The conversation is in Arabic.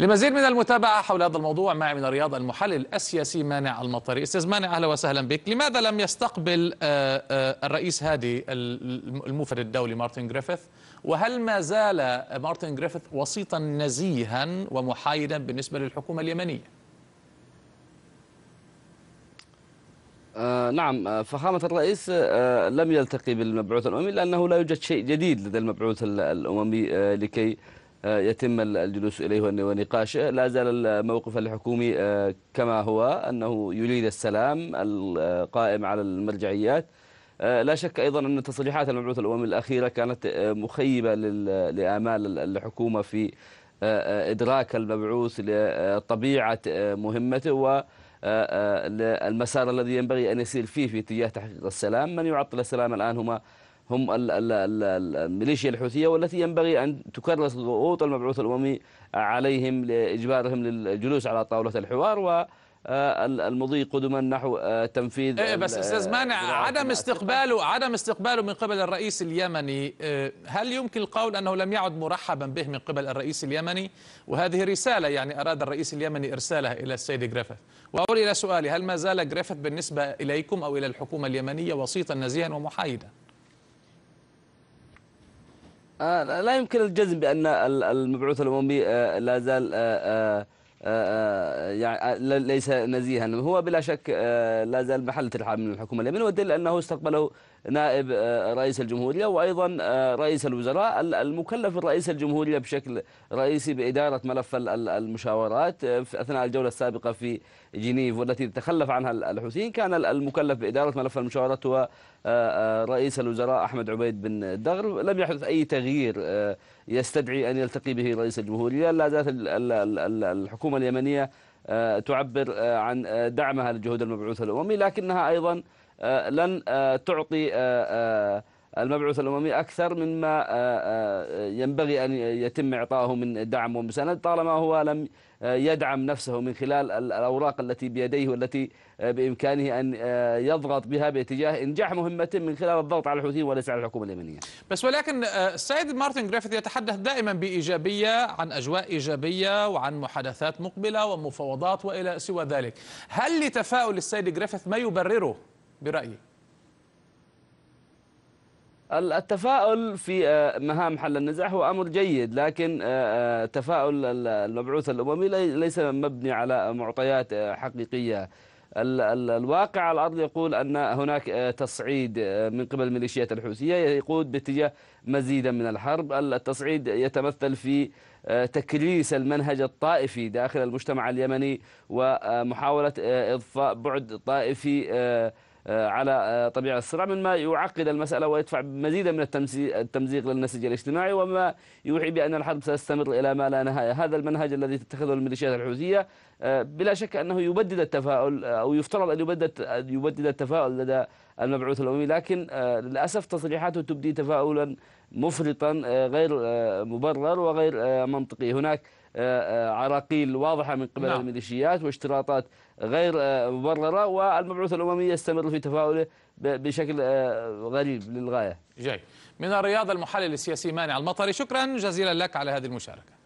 لمزيد من المتابعة حول هذا الموضوع معي من الرياض المحلل السياسي مانع المطري أستاذ مانع أهلا وسهلا بك لماذا لم يستقبل آه، آه، الرئيس هادي الموفد الدولي مارتن جريفيث وهل ما زال مارتن جريفيث وسيطا نزيها ومحايدا بالنسبة للحكومة اليمنية آه نعم آه، فخامة الرئيس آه لم يلتقي بالمبعوث الأممي لأنه لا يوجد شيء جديد لدى المبعوث الأممي آه لكي يتم الجلوس إليه ونقاشه لا زال الموقف الحكومي آه، كما هو أنه يريد السلام القائم على المرجعيات آه، لا شك أيضا أن تصريحات المبعوث الأممي الأخيرة كانت آه، مخيبة لآمال الحكومة في إدراك المبعوث لطبيعة مهمته و المسار الذي ينبغي أن يسير فيه في اتجاه تحقيق السلام من يعطل السلام الآن هما هم الميليشيا الحوثية والتي ينبغي أن تكرس ضغوط المبعوث الأممي عليهم لإجبارهم للجلوس على طاولة الحوار و آه، المضي قدما نحو آه، تنفيذ إيه بس استاذ مانع آه، عدم استقباله عدم استقباله من قبل الرئيس اليمني هل يمكن القول انه لم يعد مرحبا به من قبل الرئيس اليمني وهذه رساله يعني اراد الرئيس اليمني ارسالها الى السيد جريفيث واقول الى سؤالي هل ما زال جريفيث بالنسبه اليكم او الى الحكومه اليمنيه وسيطا نزيها ومحايدا آه، لا يمكن الجزم بأن المبعوث الأممي آه، لا زال آه، آه، آه، يعني آه، ليس نزيها هو بلا شك لا زال محل ترحاب من الحكومة اليمنية والدليل أنه استقبله نائب رئيس الجمهورية وأيضا رئيس الوزراء المكلف رئيس الجمهورية بشكل رئيسي بإدارة ملف المشاورات في أثناء الجولة السابقة في جنيف والتي تخلف عنها الحوثيين كان المكلف بإدارة ملف المشاورات هو رئيس الوزراء أحمد عبيد بن دغر لم يحدث أي تغيير يستدعي أن يلتقي به رئيس الجمهورية لا زالت الحكومة الحكومة اليمنية آه، تعبر آه، عن آه، دعمها للجهود المبعوثة الأممي لكنها أيضا لن تعطي المبعوث الأممي أكثر مما آه، آه، ينبغي أن يتم إعطائه من دعم ومساند طالما هو لم آه، يدعم نفسه من خلال الأوراق التي بيديه والتي بإمكانه أن يضغط بها باتجاه إنجاح مهمته من خلال الضغط على الحوثيين وليس على الحكومة اليمنية بس ولكن السيد مارتن جريفيث يتحدث دائما بإيجابية عن أجواء إيجابية وعن محادثات مقبلة ومفاوضات وإلى سوى ذلك هل لتفاؤل السيد جريفيث ما يبرره برأيك؟ التفاؤل في آه، مهام حل النزاع هو أمر جيد لكن آه، آه، تفاؤل المبعوث الأممي ليس مبني على معطيات حقيقية الواقع على الأرض يقول أن هناك تصعيد من قبل الميليشيات الحوثية يقود باتجاه مزيدا من الحرب التصعيد يتمثل في تكريس المنهج الطائفي داخل المجتمع اليمني ومحاولة إضفاء بعد طائفي آه، على آه، طبيعة الصراع مما يعقد المسألة ويدفع مزيدا من التمزيق للنسج الاجتماعي وما يوحي بأن الحرب ستستمر إلى ما لا نهاية هذا المنهج الذي تتخذه الميليشيات الحوثية آه، بلا شك أنه يبدد التفاؤل أو يفترض أن يبدد, يبدد التفاؤل لدى المبعوث الأممي لكن للأسف تصريحاته تبدي تفاؤلا مفرطا غير مبرر وغير منطقي هناك آه، آه، عراقيل واضحة من قبل نعم. الميليشيات واشتراطات غير آه، مبررة والمبعوث الأممي يستمر في تفاؤله بشكل غريب للغاية جاي من الرياض المحلل السياسي مانع المطري شكرا جزيلا لك على هذه المشاركة